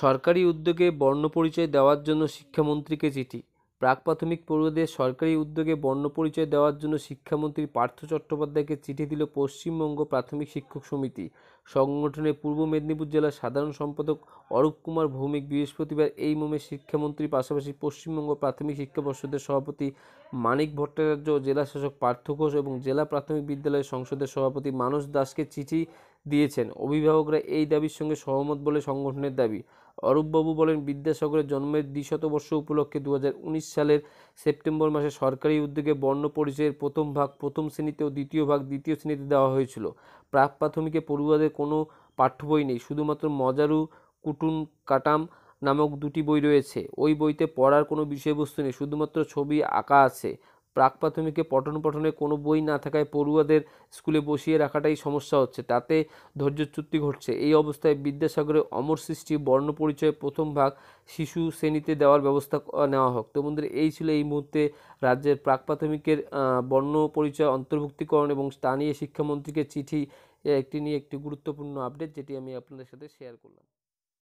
সরকারি উদ্যোগে বর্ণপরিচয় দেওয়ার জন্য শিক্ষামন্ত্রীকে চিঠি প্রাক প্রাথমিক পড়ুয়াদের সরকারি উদ্যোগে বর্ণপরিচয় দেওয়ার জন্য শিক্ষামন্ত্রী পার্থ চট্টোপাধ্যায়কে চিঠি দিল পশ্চিমবঙ্গ প্রাথমিক শিক্ষক সমিতি সংগঠনের পূর্ব মেদিনীপুর জেলার সাধারণ সম্পাদক অরূপ কুমার ভৌমিক বৃহস্পতিবার এই মোমে শিক্ষামন্ত্রী পাশাপাশি পশ্চিমবঙ্গ প্রাথমিক শিক্ষা পর্ষদের সভাপতি মানিক ভট্টাচার্য জেলা শাসক পার্থ ঘোষ এবং জেলা প্রাথমিক বিদ্যালয় সংসদের সভাপতি মানস দাসকে চিঠি দিয়েছেন অভিভাবকরা এই দাবির সঙ্গে সহমত বলে সংগঠনের দাবি অরূপবাবু বলেন বিদ্যাসাগরের জন্মের দ্বিশতবর্ষ উপলক্ষে দু সালের সেপ্টেম্বর মাসে সরকারি উদ্যোগে বর্ণ পরিচয়ের প্রথম ভাগ প্রথম শ্রেণীতে ও দ্বিতীয় ভাগ দ্বিতীয় শ্রেণীতে দেওয়া হয়েছিল প্রাক প্রাথমিকে পড়ুয়াদের কোনো পাঠ্য বই নেই শুধুমাত্র মজারু কুটুন কাটাম নামক দুটি বই রয়েছে ওই বইতে পড়ার কোনো বিষয়বস্তু নেই শুধুমাত্র ছবি আঁকা আছে প্রাক প্রাথমিকে পঠন পঠনে কোনো বই না থাকায় পড়ুয়াদের স্কুলে বসিয়ে রাখাটাই সমস্যা হচ্ছে তাতে ধৈর্যচ্যুতি ঘটছে এই অবস্থায় বিদ্যাসাগরের অমর সৃষ্টি পরিচয় প্রথম ভাগ শিশু শ্রেণীতে দেওয়ার ব্যবস্থা নেওয়া হোক তো বন্ধুরা এই ছিল এই মুহূর্তে রাজ্যের প্রাক প্রাথমিকের বর্ণ পরিচয় অন্তর্ভুক্তিকরণ এবং স্থানীয় শিক্ষামন্ত্রীকে চিঠি একটি নিয়ে একটি গুরুত্বপূর্ণ আপডেট যেটি আমি আপনাদের সাথে শেয়ার করলাম